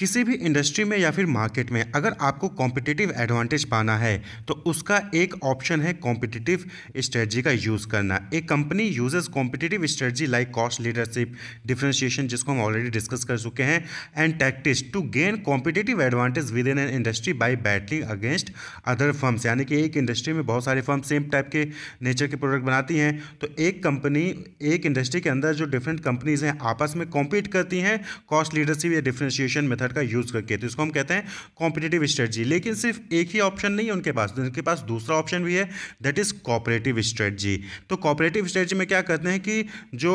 किसी भी इंडस्ट्री में या फिर मार्केट में अगर आपको कॉम्पिटिटिव एडवांटेज पाना है तो उसका एक ऑप्शन है कॉम्पिटिटिव स्ट्रेटजी का यूज़ करना एक company uses competitive strategy like cost leadership differentiation जिसको हम ऑलरेडी डिस्कस कर चुके हैं and tactics to gain competitive advantage within an industry by battling against other firms यानी कि एक इंडस्ट्री में बहुत सारे फर्म सेम टाइप के नेचर के प्रोडक्ट बनाती हैं तो एक कंपनी एक इंडस्ट्री के अंदर जो डिफरेंट कंपनीज हैं आपस में कॉम्पीट करती हैं कॉस्ट लीडरशिप या डिफ्रेंशिएशन मेथड मेथड का यूज़ करके तो इसको हम कहते हैं कॉम्पिटेटिव स्ट्रेटजी लेकिन सिर्फ एक ही ऑप्शन नहीं है उनके पास उनके पास दूसरा ऑप्शन भी है दैट इज़ कॉपरेटिव स्ट्रेटजी तो कॉपरेटिव स्ट्रेटजी में क्या करते हैं कि जो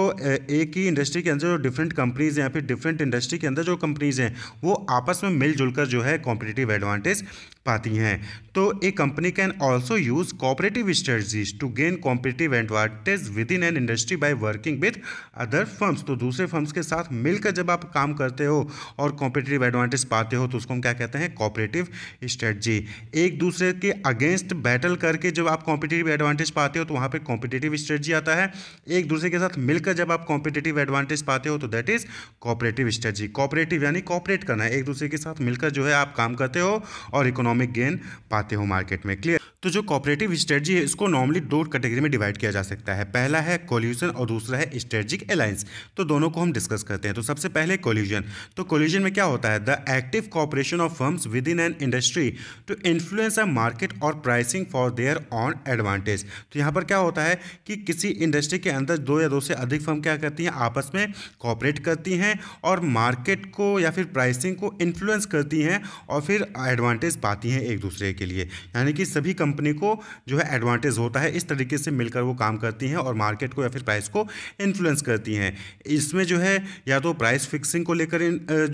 एक ही इंडस्ट्री के अंदर जो डिफरेंट कंपनीज़ हैं या फिर डिफरेंट इंडस्ट्री के अंदर जो कंपनीज़ हैं वो आपस में मिलजुल जो है कॉम्पिटेटिव एडवांटेज पाती हैं तो a company can also use cooperative strategies to gain competitive advantage within an industry by working with other firms तो दूसरे फर्म्स के साथ मिलकर जब आप काम करते हो और कॉम्पिटेटिव एडवांटेज पाते हो तो उसको हम क्या कहते हैं कॉपरेटिव स्ट्रेटजी एक दूसरे के अगेंस्ट बैटल करके जब आप कॉम्पिटेटिव एडवांटेज पाते हो तो वहाँ पर कॉम्पिटेटिव स्ट्रेटजी आता है एक दूसरे के साथ मिलकर जब आप कॉम्पिटेटिव एडवांटेज पाते हो तो that is cooperative strategy cooperative यानी कॉपरेट करना है एक दूसरे के साथ मिलकर जो है आप काम करते हो और इकोनॉमिक इकोनॉमिक गेन पाते हो मार्केट में क्लियर तो जो कॉपरेटिव स्ट्रेटजी है इसको नॉर्मली दो कैटेगरी में डिवाइड किया जा सकता है पहला है कोल्यूजन और दूसरा है स्ट्रेटजिक अलायंस तो दोनों को हम डिस्कस करते हैं तो सबसे पहले कोल्यूजन तो कोल्यूजन में क्या होता है the active cooperation of firms within an industry to influence a market or pricing for their own advantage तो यहाँ पर क्या होता है कि किसी इंडस्ट्री के अंदर दो या दो से अधिक फर्म क्या करती हैं आपस में कॉपरेट करती हैं और मार्केट को या फिर प्राइसिंग को इन्फ्लुएंस करती हैं और फिर एडवांटेज पाती हैं एक दूसरे के लिए यानी कि सभी कंपनी को जो है एडवांटेज होता है इस तरीके से मिलकर वो काम करती हैं और मार्केट को या फिर प्राइस को इन्फ्लुएंस करती हैं इसमें जो है या तो प्राइस फिक्सिंग को लेकर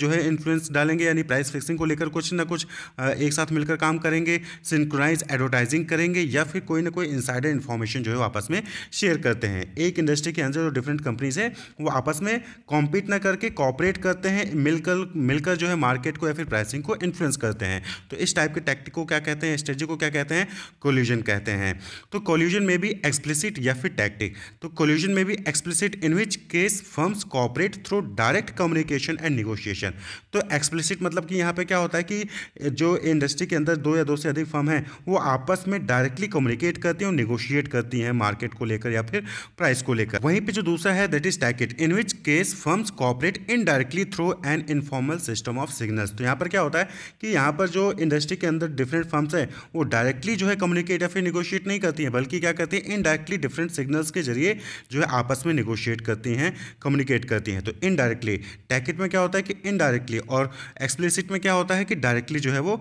जो है इन्फ्लुएंस डालेंगे यानी प्राइस फिक्सिंग को लेकर कुछ ना कुछ एक साथ मिलकर काम करेंगे सिंक्रोनाइज एडवर्टाइजिंग करेंगे या फिर कोई ना कोई इंसाइडर इन्फॉर्मेशन जो है आपस में शेयर करते हैं एक इंडस्ट्री के अंदर जो डिफरेंट कंपनीज है वो आपस में कॉम्पीट ना करके कॉपरेट करते हैं मिलकर मिलकर जो है मार्केट को या फिर प्राइसिंग को इन्फ्लुएंस करते हैं तो इस टाइप के टैक्टिक को क्या कहते हैं स्ट्रेटजी को क्या कहते हैं कोल्यूजन कहते हैं तो कोल्यूजन में भी एक्सप्लिसिट या फिर टैक्टिक तो कोल्यूजन में भी explicit in which case firms cooperate through direct communication and negotiation तो एक्सप्लिसिट मतलब कि यहाँ पे क्या होता है कि जो इंडस्ट्री के अंदर दो या दो से अधिक फर्म हैं वो आपस में डायरेक्टली कम्युनिकेट करती हैं और निगोशिएट करती हैं मार्केट को लेकर या फिर प्राइस को लेकर वहीं पर जो दूसरा है that is tacit in which case firms cooperate indirectly through an informal system of signals तो यहाँ पर क्या होता है कि यहाँ पर जो इंडस्ट्री के अंदर डिफरेंट फर्म्स हैं वो डायरेक्टली जो है कम्युनिकेट या फिर निगोशिएट नहीं करती हैं बल्कि क्या करती हैं इनडायरेक्टली डिफरेंट सिग्नल्स के जरिए जो है आपस में निगोशिएट करती हैं कम्युनिकेट करती हैं तो इनडायरेक्टली टैकेट में क्या होता है कि इनडायरेक्टली और एक्सप्लिसिट में क्या होता है कि डायरेक्टली जो है वो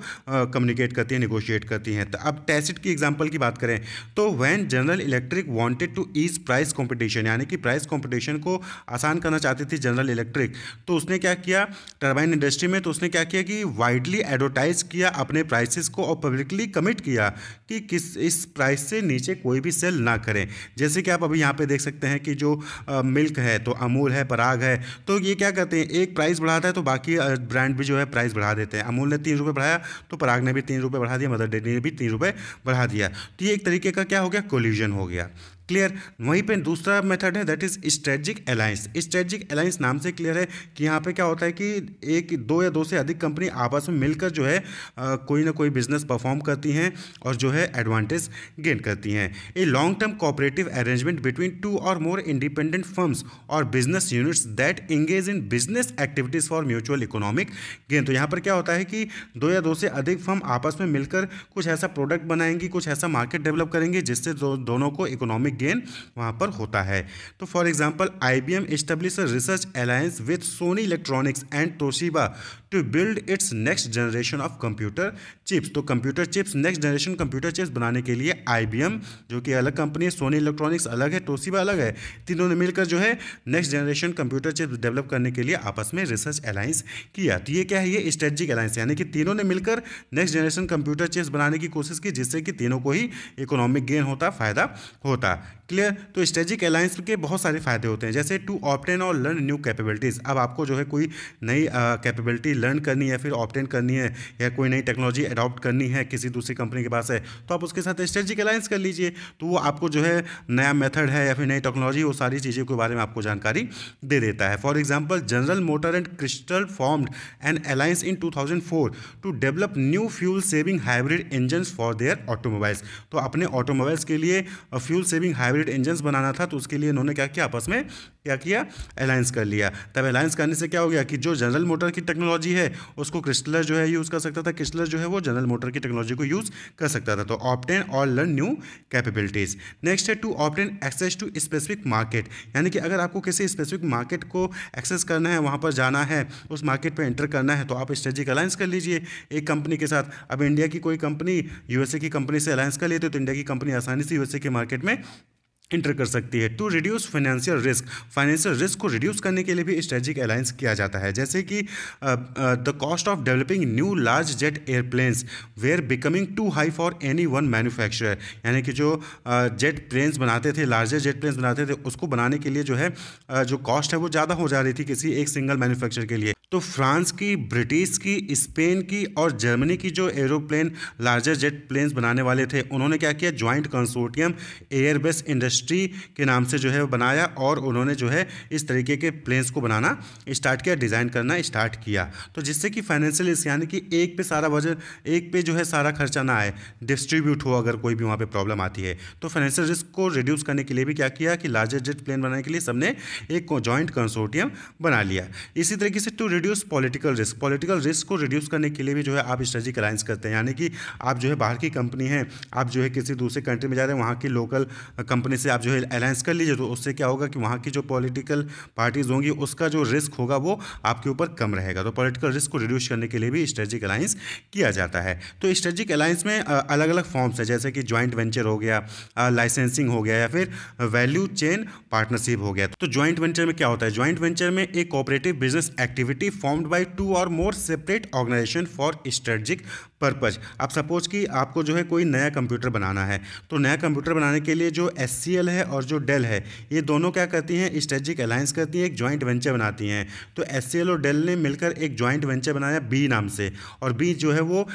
कम्युनिकेट करती हैं निगोशिएट करती हैं तो अब टैसिट की एग्जाम्पल की बात करें तो when General Electric wanted to ease price competition यानी कि प्राइस कॉम्पिटिशन को आसान करना चाहती थी जनरल इलेक्ट्रिक तो उसने क्या किया टर्बाइन इंडस्ट्री में तो उसने क्या किया कि वाइडली एडवर्टाइज किया अपने प्राइसेस को और पब्लिकली कमिट किया कि किस इस प्राइस से नीचे कोई भी सेल ना करें जैसे कि आप अभी यहाँ पे देख सकते हैं कि जो आ, मिल्क है तो अमूल है पराग है तो ये क्या करते हैं एक प्राइस बढ़ाता है तो बाकी ब्रांड भी जो है प्राइस बढ़ा देते हैं अमूल ने तीन रुपये बढ़ाया तो पराग ने भी तीन रुपये बढ़ा दिया मदर डेरी ने भी तीन रुपये बढ़ा दिया तो ये एक तरीके का क्या हो गया कोल्यूजन हो गया क्लियर वहीं पे दूसरा मेथड है that is strategic alliance strategic alliance नाम से क्लियर है कि यहाँ पे क्या होता है कि एक दो या दो से अधिक कंपनी आपस में मिलकर जो है आ, कोई ना कोई बिजनेस परफॉर्म करती हैं और जो है एडवांटेज गेन करती हैं a long term cooperative arrangement between two or more independent firms or business units that engage in business activities for mutual economic gain तो यहाँ पर क्या होता है कि दो या दो से अधिक फर्म आपस में मिलकर कुछ ऐसा प्रोडक्ट बनाएंगी कुछ ऐसा मार्केट डेवलप करेंगे जिससे दो, दोनों को इकोनॉमिक गेन वहाँ पर होता है तो for example I B M establish research alliance with Sony Electronics and Toshiba to build its next generation of computer chips तो computer chips next generation computer chips बनाने के लिए आई जो कि अलग कंपनी है सोनी इलेक्ट्रॉनिक्स अलग है टोशिबा अलग है तीनों ने मिलकर जो है next generation computer chips develop करने के लिए आपस में रिसर्च अलायंस किया तो ये क्या है ये स्ट्रेटजिक अलायंस यानी कि तीनों ने मिलकर नेक्स्ट जनरेशन कंप्यूटर चिप्स बनाने की कोशिश की जिससे कि तीनों को ही इकोनॉमिक गेन होता फ़ायदा होता क्लियर तो स्ट्रेजिक अलायंस के बहुत सारे फायदे होते हैं जैसे टू ऑप्टेन और लर्न न्यू कैपेबिलिटीज़ अब आपको जो है कोई नई कैपेबिलिटी लर्न करनी है फिर ऑप्टेन करनी है या कोई नई टेक्नोलॉजी अडॉप्ट करनी है किसी दूसरी कंपनी के पास है तो आप उसके साथ स्ट्रेजिक अलायंस कर लीजिए तो वो आपको जो है नया मेथड है या फिर नई टेक्नोलॉजी वो सारी चीज़ों के बारे में आपको जानकारी दे देता है for example General Motor and Chrysler formed an alliance in two to develop new fuel saving hybrid engine for their automobiles तो अपने ऑटोमोबाइल्स के लिए फ्यूल सेविंग हाइब्रिड इंजन बनाना था तो उसके लिए इन्होंने क्या किया आपस में क्या किया अलायंस कर लिया तब अलायंस करने से क्या हो गया कि जो जनरल मोटर की टेक्नोलॉजी है उसको क्रिस्टलर जो है यूज़ कर सकता था क्रिस्टलर जो है वो जनरल मोटर की टेक्नोलॉजी को यूज़ कर सकता था तो ऑप्टेन और लर्न न्यू कैपेबिलिटीज़ नेक्स्ट है to obtain access to specific market यानी कि अगर आपको किसी स्पेसिफिक मार्केट को एक्सेस करना है वहां पर जाना है उस मार्केट पर एंटर करना है तो आप स्ट्रेटिक अलायंस कर लीजिए एक कंपनी के साथ अब इंडिया की कोई कंपनी यूएसए की कंपनी से अलायंस कर लेते हो तो इंडिया की कंपनी आसानी से यूएसए के मार्केट में इंटर कर सकती है to reduce financial risk financial risk को रिड्यूस करने के लिए भी स्ट्रेटिक अलायंस किया जाता है जैसे कि the cost of developing new large jet airplanes were becoming too high for any one manufacturer यानी कि जो जेट uh, प्लेन्स बनाते थे लार्जर जेट प्लेन्स बनाते थे उसको बनाने के लिए जो है uh, जो कॉस्ट है वो ज़्यादा हो जा रही थी किसी एक सिंगल मैन्युफैक्चर के लिए तो फ्रांस की ब्रिटिश की स्पेन की और जर्मनी की जो एरोप्लेन लार्जर जेट प्लेन्स बनाने वाले थे उन्होंने क्या किया ज्वाइंट कंसोर्टियम एयरबेस इंडस्ट्री के नाम से जो है बनाया और उन्होंने जो है इस तरीके के प्लेन्स को बनाना स्टार्ट किया डिज़ाइन करना स्टार्ट किया तो जिससे कि फाइनेंशियल यानी कि एक पे सारा वजन एक पे जो है सारा खर्चा ना आए डिस्ट्रीब्यूट हो अगर कोई भी वहाँ पर प्रॉब्लम आती है तो फाइनेंशियल रिस्क को रिड्यूस करने के लिए भी क्या किया कि लार्जर जेट प्लेन बनाने के लिए सबने एक जॉइंट कंसोर्टियम बना लिया इसी तरीके से to reduce political risk political risk को रिड्यूस करने के लिए भी जो है आप स्ट्रेटिक अलायंस करते हैं यानी कि आप जो है बाहर की कंपनी है आप जो है किसी दूसरे कंट्री में जा रहे हैं वहाँ की लोकल कंपनी से आप जो है अलायंस कर लीजिए तो उससे क्या होगा कि वहाँ की जो पॉलिटिकल पार्टीज़ होंगी उसका जो रिस्क होगा वो आपके ऊपर कम रहेगा तो पॉलिटिकल रिस्क को रिड्यूस करने के लिए भी स्ट्रेटिक अलायंस किया जाता है तो स्ट्रेटिक अलायंस में अलग अलग फॉर्म्स है जैसे कि ज्वाइंट वेंचर हो गया लाइसेंसिंग हो गया या फिर वैल्यू चेन पार्टनरशिप हो गया तो ज्वाइंट वेंचर में क्या होता है ज्वाइंट वेंचर में एक cooperative business activity be formed by two or more separate organisation for strategic purpose अब सपोज कि आपको जो है कोई नया कंप्यूटर बनाना है तो नया कंप्यूटर बनाने के लिए जो एस है और जो डेल है ये दोनों क्या करती हैं स्ट्रेटजिक अलायंस करती हैं एक ज्वाइंट वेंचर बनाती हैं तो एस और डेल ने मिलकर एक ज्वाइंट वेंचर बनाया बी नाम से और बी जो है वो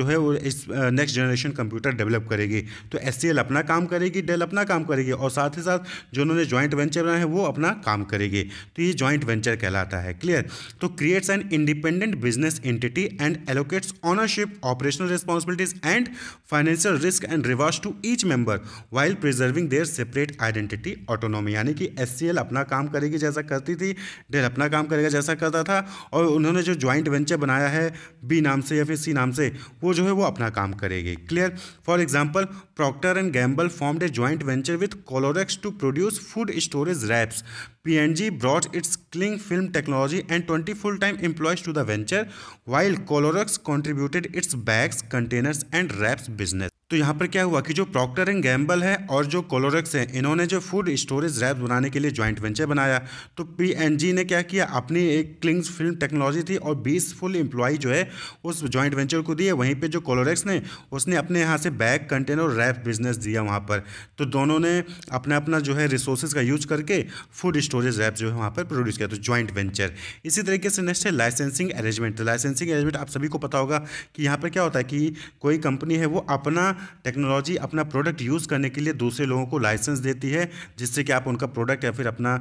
जो है वो इस नेक्स्ट जनरेशन कंप्यूटर डेवलप करेगी तो एस अपना काम करेगी डेल अपना काम करेगी और साथ ही साथ जो उन्होंने ज्वाइंट वेंचर बनाया है वो अपना काम करेगी तो ये ज्वाइंट वेंचर कहलाता है क्लियर तो creates an independent business entity and allocates ownership, operational responsibilities, and financial risk and rewards to each member while preserving their separate identity autonomy. यानी कि एस अपना काम करेगी जैसा करती थी डेल अपना काम करेगा जैसा करता था और उन्होंने जो ज्वाइंट वेंचर बनाया है बी नाम से या फिर सी नाम से वो जो है वो अपना काम करेगी clear for example Procter and Gamble formed a joint venture with Clorox to produce food storage wraps PNG brought its cling film technology and 20 full-time employees to the venture, while Colorex contributed its bags, containers and wraps business. तो यहाँ पर क्या हुआ कि जो Procter and Gamble है और जो कोलोरेक्स हैं इन्होंने जो फूड स्टोरेज रैप बनाने के लिए जॉइंट वेंचर बनाया तो पी एन जी ने क्या किया अपनी एक क्लिंग्स फिल्म टेक्नोलॉजी थी और बीस फुल एम्प्लॉई जो है उस जॉइंट वेंचर को दिए वहीं पे जो कोलोरेक्स ने उसने अपने यहाँ से बैग कंटेनर और रैप बिजनेस दिया वहाँ पर तो दोनों ने अपना अपना जो है रिसोर्सेज का यूज करके फूड स्टोरेज रैप जो है वहाँ पर प्रोड्यूस किया तो जॉइंट वेंचर इसी तरीके से नेक्स्ट है लाइसेंसिंग अरेंजमेंट तो लाइसेंसिंग अरेंजमेंट आप सभी को पता होगा कि यहाँ पर क्या होता है कि कोई कंपनी है वो अपना टेक्नोलॉजी अपना प्रोडक्ट यूज़ करने के लिए दूसरे लोगों को लाइसेंस देती है जिससे कि आप उनका प्रोडक्ट या फिर अपना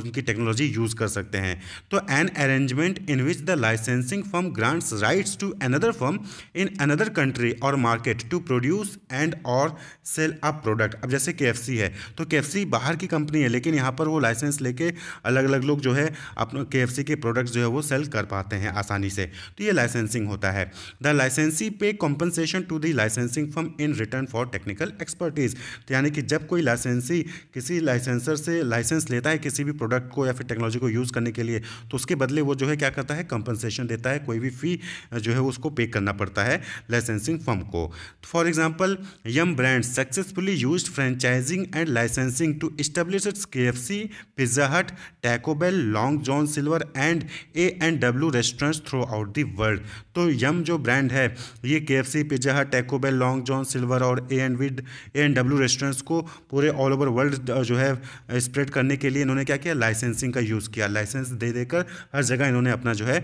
उनकी टेक्नोलॉजी यूज़ कर सकते हैं तो an arrangement in which the licensing firm grants rights to another firm in another country or market to produce and or sell a product अब जैसे के है तो के बाहर की कंपनी है लेकिन यहाँ पर वो लाइसेंस लेके अलग अलग लोग जो है अपने के के प्रोडक्ट्स जो है वो सेल कर पाते हैं आसानी से तो ये लाइसेंसिंग होता है the licensee pay compensation to the licensing firm in return for technical expertise तो यानी कि जब कोई लाइसेंसी किसी लाइसेंसर से लाइसेंस लेता है किसी भी प्रोडक्ट को या फिर टेक्नोलॉजी को यूज़ करने के लिए तो उसके बदले वो जो है क्या करता है कंपनसेशन देता है कोई भी फ़ी जो है उसको पे करना पड़ता है लाइसेंसिंग फर्म को for example Yum brand successfully use franchising and licensing to establish its K F C Pizza Hut Taco Bell Long John Silver and A and W restaurants throughout the world तो Yum तो जो brand है ये के F C Pizza Hut Taco Bell Long John Silver और A and with A and W restaurants को पूरे all over world जो है स्प्रेड करने के लिए इन्होंने क्या किया लाइसेंसिंग का यूज़ किया लाइसेंस दे देकर हर जगह इन्होंने अपना जो है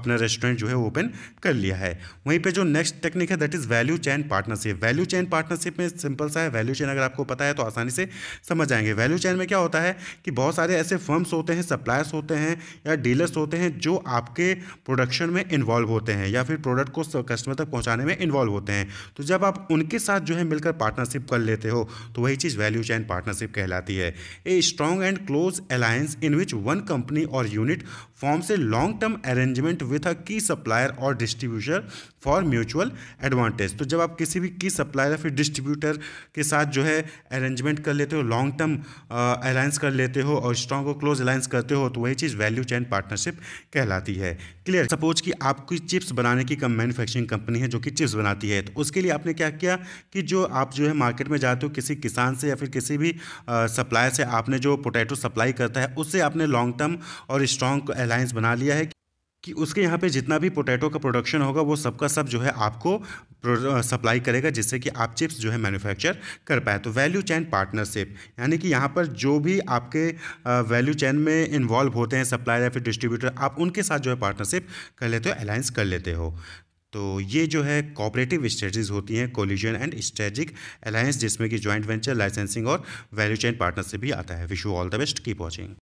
अपना रेस्टोरेंट जो है ओपन कर लिया है वहीं पर जो नेक्स्ट टेक्निक है that is value chain partnership value chain partnership में सिंपल सा है वैल्यू चैन अगर आपको पता है तो आसानी से समझ आएंगे वैल्यू चैन में क्या होता है कि बहुत सारे ऐसे फर्म्स होते हैं सप्लायर्स होते हैं या डीलर्स होते हैं जो आपके प्रोडक्शन में इन्वॉल्व होते हैं या फिर प्रोडक्ट को कस्टमर तक पहुंचाने में इन्वॉल्व होते हैं तो जब आप आप उनके साथ जो है मिलकर पार्टनरशिप कर लेते हो तो वही चीज़ वैल्यू चैन पार्टनरशिप कहलाती है a strong and close alliance in which one company or unit forms long term arrangement with a key supplier और डिस्ट्रीब्यूटर फॉर म्यूचुअल एडवांटेज तो जब आप किसी भी की सप्लायर या फिर डिस्ट्रीब्यूटर के साथ जो है अरेंजमेंट कर लेते हो लॉन्ग टर्म अलायंस कर लेते हो और स्ट्रॉन्ग और क्लोज अलायंस करते हो तो वही चीज़ वैल्यू चैन पार्टनरशिप कहलाती है क्लियर सपोज कि आपकी चिप्स बनाने की कम मैन्युफैक्चरिंग कंपनी है जो कि चिप्स बनाती है तो उसके लिए आपने क्या किया कि जो आप जो है मार्केट में जाते हो किसी किसान से या फिर किसी भी सप्लायर से आपने जो पोटैटो सप्लाई करता है उससे आपने लॉन्ग टर्म और स्ट्रॉन्ग अलायंस बना लिया है कि उसके यहाँ पे जितना भी पोटैटो का प्रोडक्शन होगा वो सबका सब जो है आपको सप्लाई करेगा जिससे कि आप चिप्स जो है मैन्युफैक्चर कर पाए तो वैल्यू चैन पार्टनरशिप यानी कि यहाँ पर जो भी आपके वैल्यू चैन में इन्वॉल्व होते हैं सप्लायर या फिर डिस्ट्रीब्यूटर आप उनके साथ जो है पार्टनरशिप कर लेते हो अलायंस कर लेते हो तो ये जो है कॉपरेटिव स्ट्रेटजीज होती हैं कोलिजन एंड स्ट्रेटजिक अलायंस जिसमें कि ज्वाइंट वेंचर लाइसेंसिंग और वैल्यू चैन पार्टनरशिप भी आता है wish you all the best keep watching